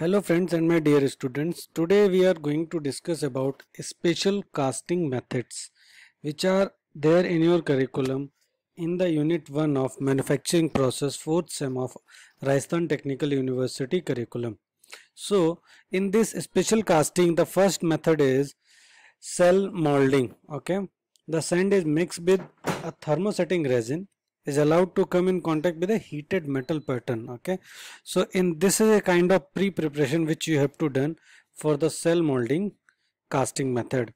Hello friends and my dear students. Today we are going to discuss about special casting methods which are there in your curriculum in the unit 1 of manufacturing process 4th sem of Rajasthan Technical University curriculum. So in this special casting the first method is cell molding okay. The sand is mixed with a thermosetting resin is allowed to come in contact with a heated metal pattern okay so in this is a kind of pre-preparation which you have to done for the cell molding casting method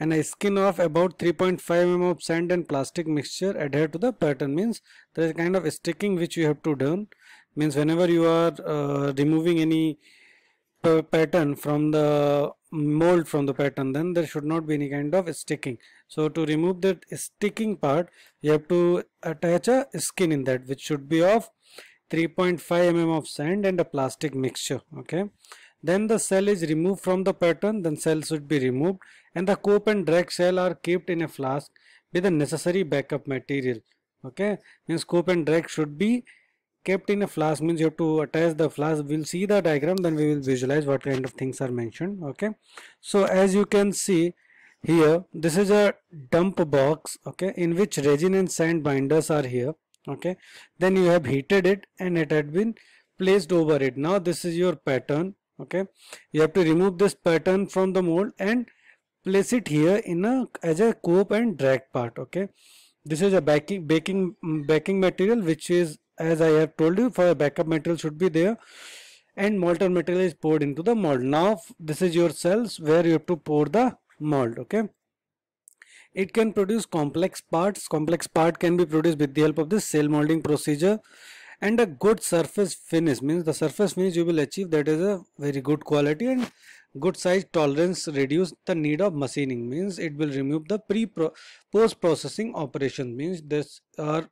and a skin of about 3.5 mm of sand and plastic mixture adhered to the pattern means there is a kind of sticking which you have to done means whenever you are uh, removing any pattern from the mold from the pattern then there should not be any kind of sticking so to remove that sticking part you have to attach a skin in that which should be of 3.5 mm of sand and a plastic mixture okay then the cell is removed from the pattern then cell should be removed and the cope and drag cell are kept in a flask with the necessary backup material okay means cope and drag should be kept in a flask means you have to attach the flask we'll see the diagram then we will visualize what kind of things are mentioned okay so as you can see here this is a dump box okay in which resin and sand binders are here okay then you have heated it and it had been placed over it now this is your pattern okay you have to remove this pattern from the mold and place it here in a as a cope and drag part okay this is a backing baking mm, backing material which is as i have told you for a backup material should be there and molten material is poured into the mold now this is your cells where you have to pour the mold okay it can produce complex parts complex part can be produced with the help of this cell molding procedure and a good surface finish means the surface finish you will achieve that is a very good quality and good size tolerance reduce the need of machining means it will remove the pre -pro post processing operation means this are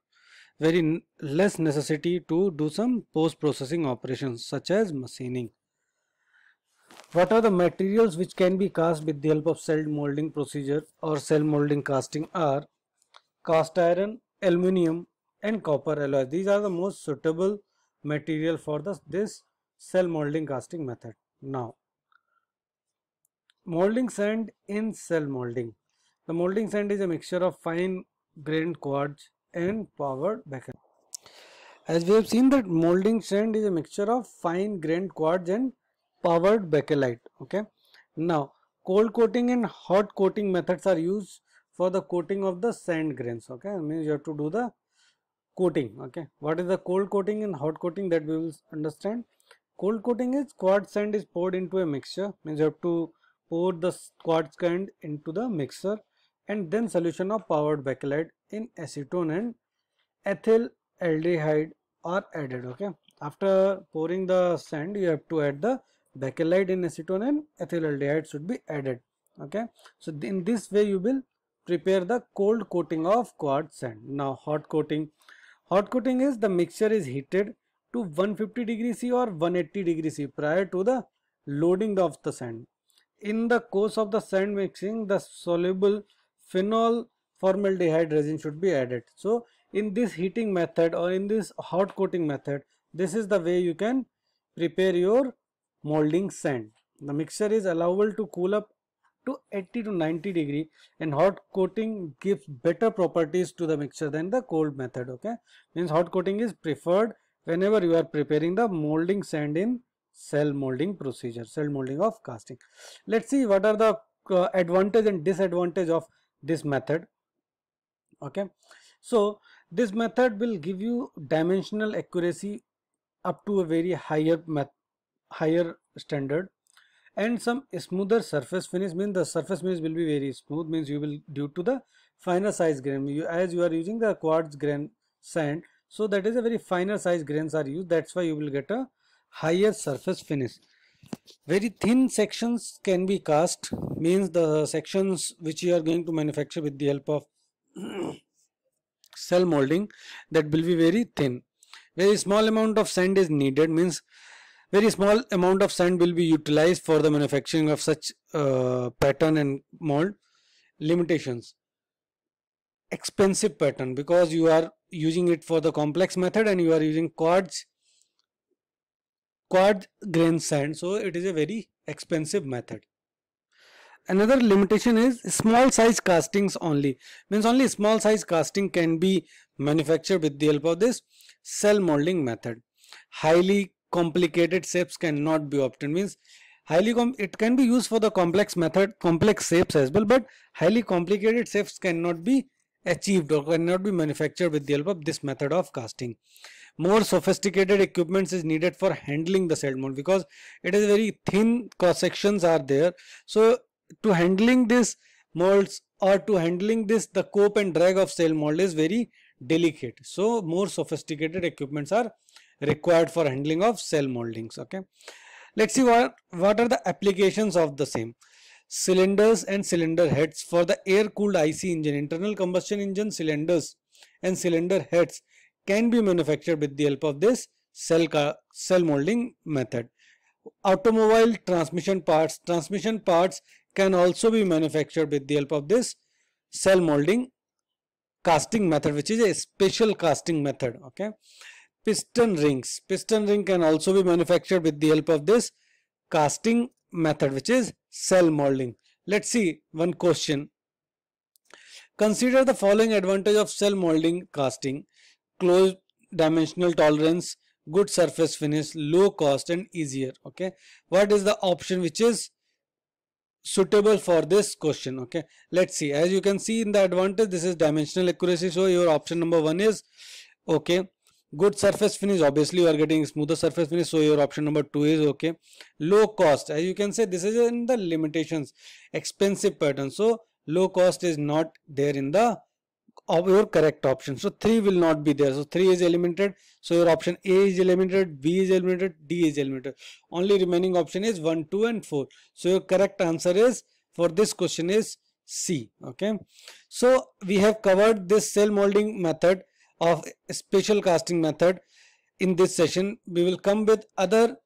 very less necessity to do some post processing operations such as machining what are the materials which can be cast with the help of cell molding procedure or cell molding casting are cast iron, aluminium and copper alloys. These are the most suitable material for the, this cell molding casting method. Now, molding sand in cell molding. The molding sand is a mixture of fine grained quartz and powdered backend. As we have seen that molding sand is a mixture of fine grained quartz and powered bakelite okay now cold coating and hot coating methods are used for the coating of the sand grains okay means you have to do the coating okay what is the cold coating and hot coating that we will understand cold coating is quartz sand is poured into a mixture means you have to pour the quartz sand into the mixer and then solution of powered bakelite in acetone and ethyl aldehyde are added okay after pouring the sand you have to add the bakelite in acetone and ethylaldehyde should be added okay so in this way you will prepare the cold coating of quartz sand now hot coating hot coating is the mixture is heated to 150 degree c or 180 degree c prior to the loading of the sand in the course of the sand mixing the soluble phenol formaldehyde resin should be added so in this heating method or in this hot coating method this is the way you can prepare your molding sand. The mixture is allowable to cool up to 80 to 90 degree and hot coating gives better properties to the mixture than the cold method okay means hot coating is preferred whenever you are preparing the molding sand in cell molding procedure cell molding of casting let's see what are the uh, advantage and disadvantage of this method okay so this method will give you dimensional accuracy up to a very higher higher standard and some smoother surface finish means the surface means will be very smooth means you will due to the finer size grain you, as you are using the quartz grain sand so that is a very finer size grains are used that's why you will get a higher surface finish very thin sections can be cast means the sections which you are going to manufacture with the help of cell molding that will be very thin very small amount of sand is needed means very small amount of sand will be utilized for the manufacturing of such uh, pattern and mold. Limitations. Expensive pattern because you are using it for the complex method and you are using quartz quad grain sand so it is a very expensive method another limitation is small size castings only means only small size casting can be manufactured with the help of this cell molding method highly complicated shapes cannot be obtained means highly com it can be used for the complex method complex shapes as well but highly complicated shapes cannot be achieved or cannot be manufactured with the help of this method of casting more sophisticated equipments is needed for handling the cell mold because it is very thin cross sections are there so to handling this molds or to handling this the cope and drag of cell mold is very delicate so more sophisticated equipments are required for handling of cell moldings okay let's see what what are the applications of the same cylinders and cylinder heads for the air-cooled IC engine internal combustion engine cylinders and cylinder heads can be manufactured with the help of this cell cell molding method automobile transmission parts transmission parts can also be manufactured with the help of this cell molding casting method which is a special casting method okay piston rings. Piston ring can also be manufactured with the help of this casting method which is cell molding. Let's see one question. Consider the following advantage of cell molding casting. Closed dimensional tolerance, good surface finish, low cost and easier. Okay. What is the option which is suitable for this question? Okay. Let's see. As you can see in the advantage, this is dimensional accuracy. So your option number one is okay good surface finish obviously you are getting smoother surface finish so your option number two is okay low cost as you can say this is in the limitations expensive pattern so low cost is not there in the of your correct option so 3 will not be there so 3 is eliminated so your option a is eliminated b is eliminated d is eliminated only remaining option is 1 2 and 4 so your correct answer is for this question is c okay so we have covered this cell molding method of special casting method in this session. We will come with other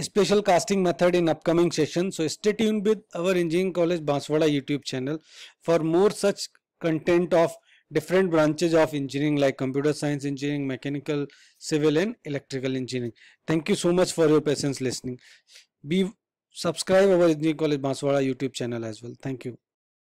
special casting method in upcoming session. So stay tuned with our Engineering College Banswada YouTube channel for more such content of different branches of engineering like computer science engineering, mechanical, civil and electrical engineering. Thank you so much for your patience listening. Be subscribe our Engineering College Banswada YouTube channel as well. Thank you.